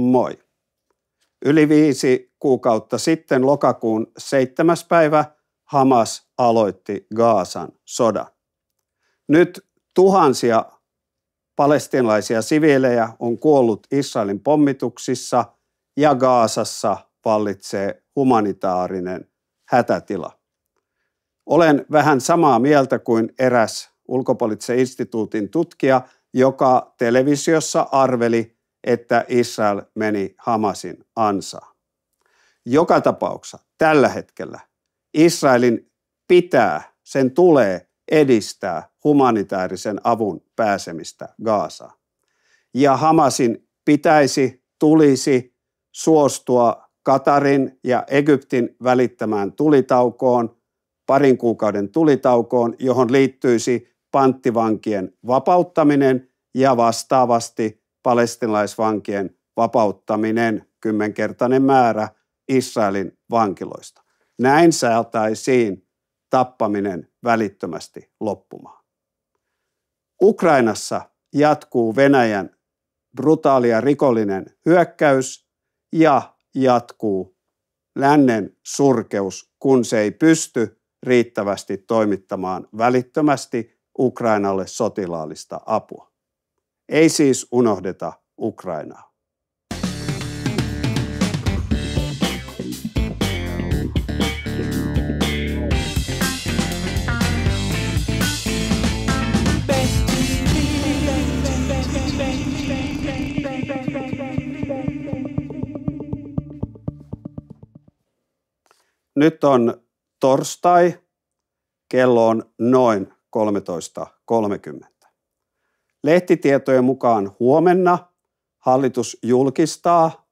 moi. Yli viisi kuukautta sitten lokakuun seitsemäs päivä Hamas aloitti Gaasan sodan. Nyt tuhansia palestinalaisia siviilejä on kuollut Israelin pommituksissa ja Gaasassa vallitsee humanitaarinen hätätila. Olen vähän samaa mieltä kuin eräs ulkopoliittisen instituutin tutkija, joka televisiossa arveli, että Israel meni Hamasin ansa. Joka tapauksessa tällä hetkellä Israelin pitää, sen tulee edistää humanitaarisen avun pääsemistä Gaasaan. Ja Hamasin pitäisi, tulisi suostua Katarin ja Egyptin välittämään tulitaukoon, parin kuukauden tulitaukoon, johon liittyisi panttivankien vapauttaminen ja vastaavasti palestinaisvankien vapauttaminen, kymmenkertainen määrä Israelin vankiloista. Näin saataisiin tappaminen välittömästi loppumaan. Ukrainassa jatkuu Venäjän brutaalia rikollinen hyökkäys ja jatkuu lännen surkeus, kun se ei pysty riittävästi toimittamaan välittömästi Ukrainalle sotilaallista apua. Ei siis unohdeta Ukrainaa. Nyt on torstai, kello on noin 13.30. Lehtitietojen mukaan huomenna hallitus julkistaa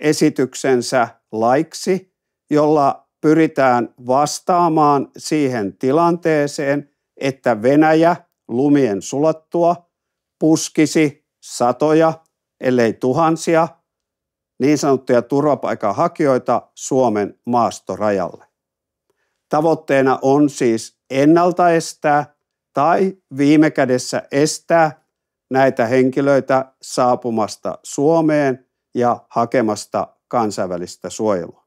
esityksensä laiksi, jolla pyritään vastaamaan siihen tilanteeseen, että Venäjä lumien sulattua puskisi satoja, ellei tuhansia, niin sanottuja turvapaikanhakijoita Suomen maastorajalle. Tavoitteena on siis ennalta estää tai viime kädessä estää näitä henkilöitä saapumasta Suomeen ja hakemasta kansainvälistä suojelua.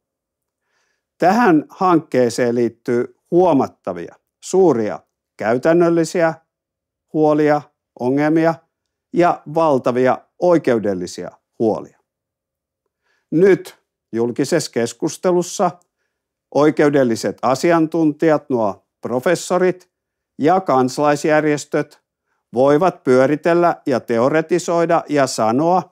Tähän hankkeeseen liittyy huomattavia, suuria käytännöllisiä huolia, ongelmia ja valtavia oikeudellisia huolia. Nyt julkisessa keskustelussa oikeudelliset asiantuntijat, nuo professorit ja kansalaisjärjestöt voivat pyöritellä ja teoretisoida ja sanoa,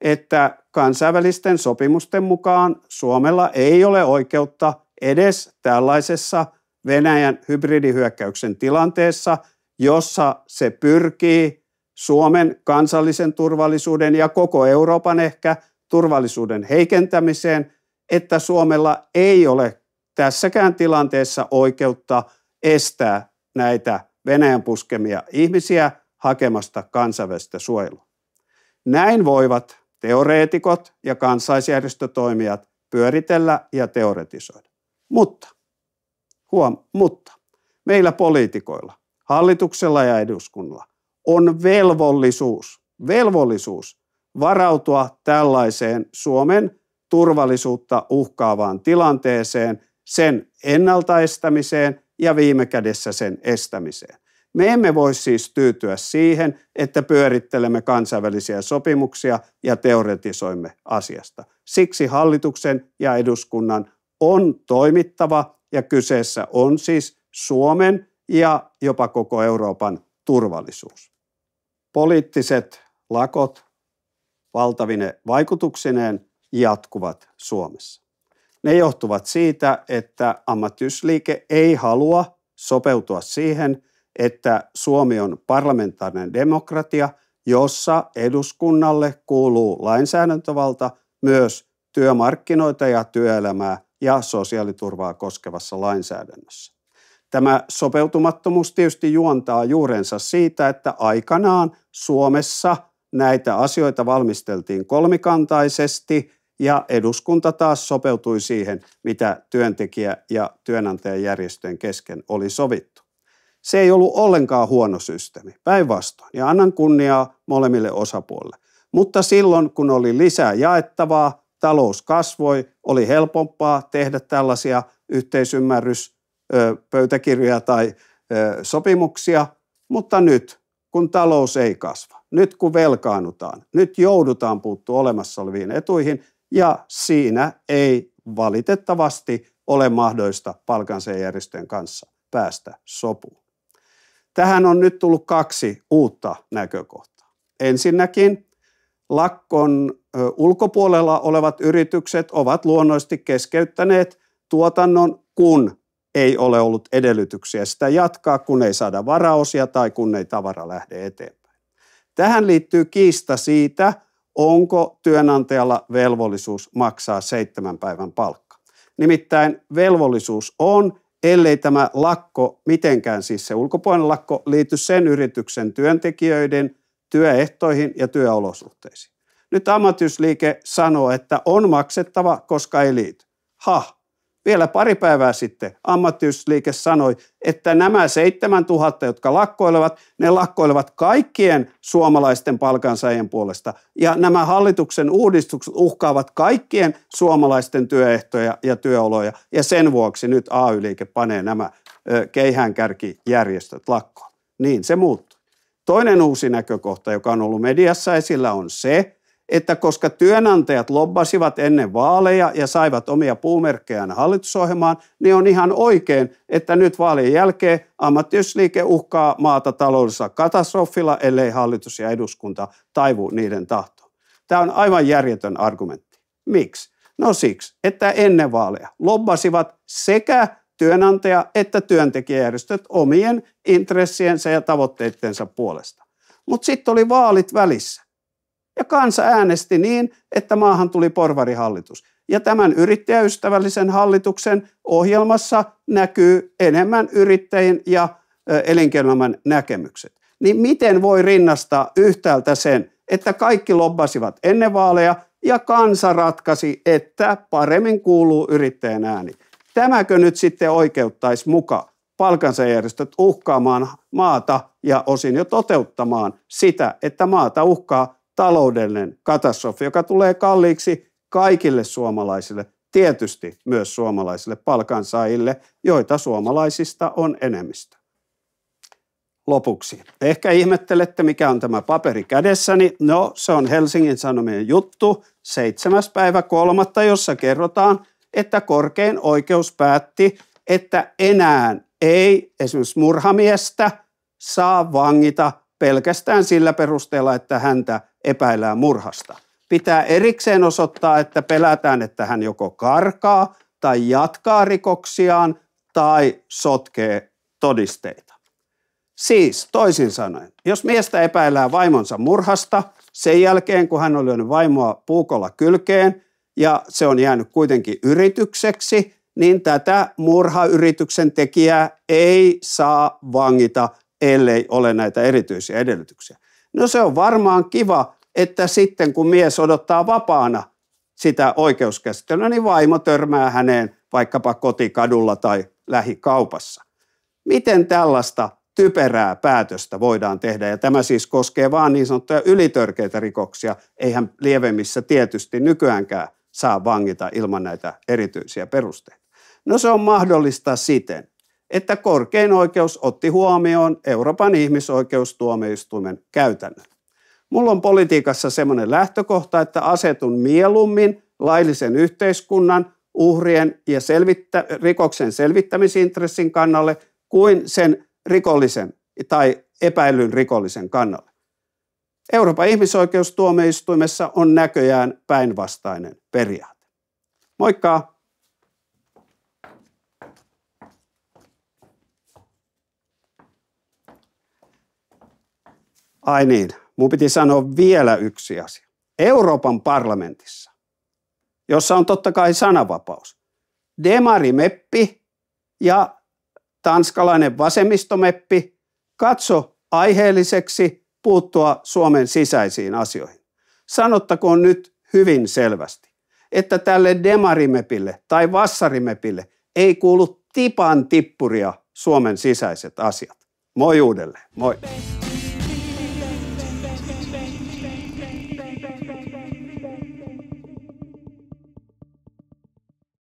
että kansainvälisten sopimusten mukaan Suomella ei ole oikeutta edes tällaisessa Venäjän hybridihyökkäyksen tilanteessa, jossa se pyrkii Suomen kansallisen turvallisuuden ja koko Euroopan ehkä turvallisuuden heikentämiseen, että Suomella ei ole tässäkään tilanteessa oikeutta estää näitä Venäjän puskemia ihmisiä – hakemasta kansainvälistä suojelua. Näin voivat teoreetikot ja kansaisjärjestötoimijat pyöritellä ja teoretisoida. Mutta, huom, mutta, meillä poliitikoilla, hallituksella ja eduskunnalla on velvollisuus, velvollisuus varautua tällaiseen Suomen turvallisuutta uhkaavaan tilanteeseen, sen ennaltaestämiseen ja viime kädessä sen estämiseen. Me emme voi siis tyytyä siihen, että pyörittelemme kansainvälisiä sopimuksia ja teoretisoimme asiasta. Siksi hallituksen ja eduskunnan on toimittava ja kyseessä on siis Suomen ja jopa koko Euroopan turvallisuus. Poliittiset lakot valtavine vaikutuksineen jatkuvat Suomessa. Ne johtuvat siitä, että ammattiyysliike ei halua sopeutua siihen – että Suomi on parlamentaarinen demokratia, jossa eduskunnalle kuuluu lainsäädäntövalta myös työmarkkinoita ja työelämää ja sosiaaliturvaa koskevassa lainsäädännössä. Tämä sopeutumattomuus tietysti juontaa juurensa siitä, että aikanaan Suomessa näitä asioita valmisteltiin kolmikantaisesti ja eduskunta taas sopeutui siihen, mitä työntekijä- ja työnantajajärjestöjen kesken oli sovittu. Se ei ollut ollenkaan huono systeemi, päinvastoin. Ja annan kunniaa molemmille osapuolille. Mutta silloin, kun oli lisää jaettavaa, talous kasvoi, oli helpompaa tehdä tällaisia yhteisymmärryspöytäkirjoja tai sopimuksia, mutta nyt, kun talous ei kasva, nyt kun velkaannutaan, nyt joudutaan puuttua olemassa oleviin etuihin ja siinä ei valitettavasti ole mahdollista palkansaajärjestöjen kanssa päästä sopuun. Tähän on nyt tullut kaksi uutta näkökohtaa. Ensinnäkin lakkon ulkopuolella olevat yritykset ovat luonnollisesti keskeyttäneet tuotannon, kun ei ole ollut edellytyksiä sitä jatkaa, kun ei saada varaosia tai kun ei tavara lähde eteenpäin. Tähän liittyy kiista siitä, onko työnantajalla velvollisuus maksaa seitsemän päivän palkka. Nimittäin velvollisuus on, ellei tämä lakko mitenkään, siis se ulkopuolinen lakko, liity sen yrityksen työntekijöiden työehtoihin ja työolosuhteisiin. Nyt ammatysliike sanoo, että on maksettava, koska ei liity. Ha, vielä pari päivää sitten ammattiyhdistysliike sanoi, että nämä 7000, jotka lakkoilevat, ne lakkoilevat kaikkien suomalaisten palkansaajien puolesta. Ja nämä hallituksen uudistukset uhkaavat kaikkien suomalaisten työehtoja ja työoloja. Ja sen vuoksi nyt AY-liike panee nämä keihäänkärkijärjestöt lakkoon. Niin, se muuttuu. Toinen uusi näkökohta, joka on ollut mediassa esillä, on se, että koska työnantajat lobbasivat ennen vaaleja ja saivat omia puumerkkejään hallitusohjelmaan, niin on ihan oikein, että nyt vaalien jälkeen ammattiyhdysliike uhkaa maata taloudellisella katastrofilla, ellei hallitus ja eduskunta taivu niiden tahtoon. Tämä on aivan järjetön argumentti. Miksi? No siksi, että ennen vaaleja lobbasivat sekä työnantaja- että työntekijäjärjestöt omien intressiensä ja tavoitteidensa puolesta. Mutta sitten oli vaalit välissä. Ja kansa äänesti niin, että maahan tuli porvarihallitus. Ja tämän yrittäjäystävällisen hallituksen ohjelmassa näkyy enemmän yrittäjien ja elinkeinoelämän näkemykset. Niin miten voi rinnastaa yhtäältä sen, että kaikki lobbasivat ennen vaaleja ja kansa ratkaisi, että paremmin kuuluu yrittäjän ääni. Tämäkö nyt sitten oikeuttaisi muka palkansajärjestöt uhkaamaan maata ja osin jo toteuttamaan sitä, että maata uhkaa taloudellinen katastrofi, joka tulee kalliiksi kaikille suomalaisille, tietysti myös suomalaisille palkansaajille, joita suomalaisista on enemmistö. Lopuksi. Ehkä ihmettelette, mikä on tämä paperi kädessäni. No, se on Helsingin Sanomien juttu 7. päivä kolmatta, jossa kerrotaan, että korkein oikeus päätti, että enää ei esimerkiksi murhamiestä saa vangita pelkästään sillä perusteella, että häntä epäillään murhasta. Pitää erikseen osoittaa, että pelätään, että hän joko karkaa tai jatkaa rikoksiaan tai sotkee todisteita. Siis toisin sanoen, jos miestä epäillään vaimonsa murhasta sen jälkeen, kun hän on lyönyt vaimoa puukolla kylkeen ja se on jäänyt kuitenkin yritykseksi, niin tätä murhayrityksen tekijää ei saa vangita – ellei ole näitä erityisiä edellytyksiä. No se on varmaan kiva, että sitten kun mies odottaa vapaana sitä oikeuskäsittelyä, niin vaimo törmää häneen vaikkapa kotikadulla tai lähikaupassa. Miten tällaista typerää päätöstä voidaan tehdä. Ja tämä siis koskee vain niin sanottuja ylitörkeitä rikoksia. Eihän lievemmissä tietysti nykyäänkään saa vangita ilman näitä erityisiä perusteita. No se on mahdollista siten, että korkein oikeus otti huomioon Euroopan ihmisoikeustuomioistuimen käytännön. Mulla on politiikassa semmoinen lähtökohta, että asetun mieluummin laillisen yhteiskunnan, uhrien ja selvittä, rikoksen selvittämisintressin kannalle kuin sen rikollisen tai epäillyn rikollisen kannalle. Euroopan ihmisoikeustuomioistuimessa on näköjään päinvastainen periaate. Moikka! Ai niin, mun piti sanoa vielä yksi asia. Euroopan parlamentissa, jossa on totta kai sananvapaus, demarimeppi ja tanskalainen vasemmistomeppi katso aiheelliseksi puuttua Suomen sisäisiin asioihin. Sanottakoon nyt hyvin selvästi, että tälle demarimepille tai vassarimepille ei kuulu tipan tippuria Suomen sisäiset asiat. Moi uudelleen, moi.